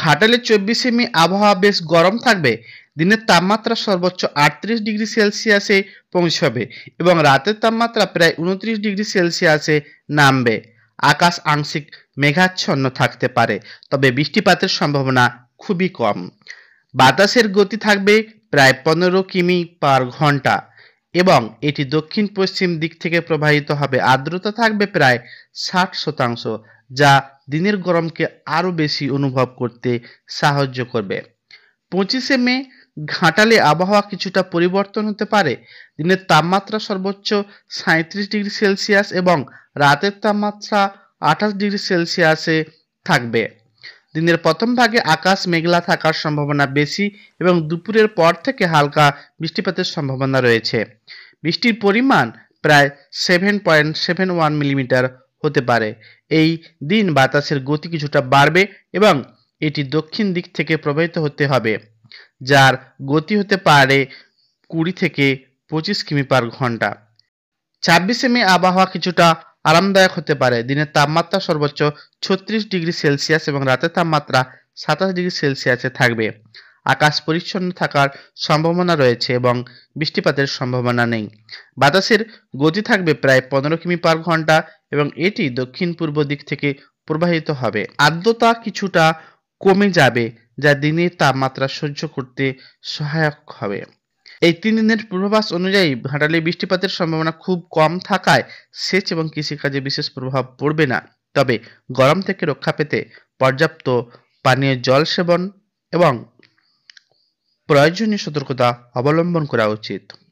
ঘাটালে চব্বিশে মে আবহাওয়া বেশ গরম থাকবে দিনের তাপমাত্রা সর্বোচ্চ আটত্রিশ ডিগ্রি সেলসিয়াসে পৌঁছবে এবং রাতের তাপমাত্রা প্রায় উনত্রিশ ডিগ্রি সেলসিয়াসে নামবে আকাশ আংশিক মেঘাচ্ছন্ন থাকতে পারে তবে বৃষ্টিপাতের সম্ভাবনা খুবই কম বাতাসের গতি থাকবে প্রায় পনেরো কিমি পার ঘন্টা এবং এটি দক্ষিণ পশ্চিম দিক থেকে প্রবাহিত হবে আর্দ্রতা থাকবে প্রায় ষাট শতাংশ যা দিনের গরমকে আরও বেশি অনুভব করতে সাহায্য করবে পঁচিশে মে ঘাটালে আবহাওয়া কিছুটা পরিবর্তন হতে পারে দিনের তাপমাত্রা সর্বোচ্চ সাঁত্রিশ ডিগ্রি সেলসিয়াস এবং রাতের তাপমাত্রা আঠাশ ডিগ্রি সেলসিয়াসে থাকবে দিনের প্রথম ভাগে আকাশ মেঘলা থাকার সম্ভাবনা বেশি এবং দুপুরের পর থেকে হালকা বৃষ্টিপাতের সম্ভাবনা রয়েছে বৃষ্টির পরিমাণ প্রায় seven point seven one millimetre হতে পারে এই দিন বাতাসের গতি কিছুটা বাড়বে এবং এটি দক্ষিণ দিক থেকে প্রবাহিত হতে হবে যার গতি হতে পারে কুড়ি থেকে পঁচিশ কিমি পার ঘন্টা ছাব্বিশে মে আবহাওয়া কিছুটা আরামদায়ক হতে পারে দিনের তাপমাত্রা সর্বোচ্চ ছত্রিশ ডিগ্রি সেলসিয়াস এবং রাতের তাপমাত্রা সাতাশ ডিগ্রি সেলসিয়াসে থাকবে আকাশ পরিচ্ছন্ন থাকার সম্ভাবনা রয়েছে এবং বৃষ্টিপাতের সম্ভাবনা নেই বাতাসের গতি থাকবে প্রায় পনেরো কিমি পার ঘন্টা এবং এটি দক্ষিণ পূর্ব দিক থেকে প্রবাহিত হবে আর্দ্রতা কিছুটা কমে যাবে যা দিনের তাপমাত্রা সহ্য করতে সহায়ক হবে এই তিন দিনের পূর্বাভাস অনুযায়ী ঘাটালে বৃষ্টিপাতের সম্ভাবনা খুব কম থাকায় সেচ এবং কৃষিকাজে বিশেষ প্রভাব পড়বে না তবে গরম থেকে রক্ষা পেতে পর্যাপ্ত পানীয় জল সেবন এবং প্রয়োজনীয় সতর্কতা অবলম্বন করা উচিত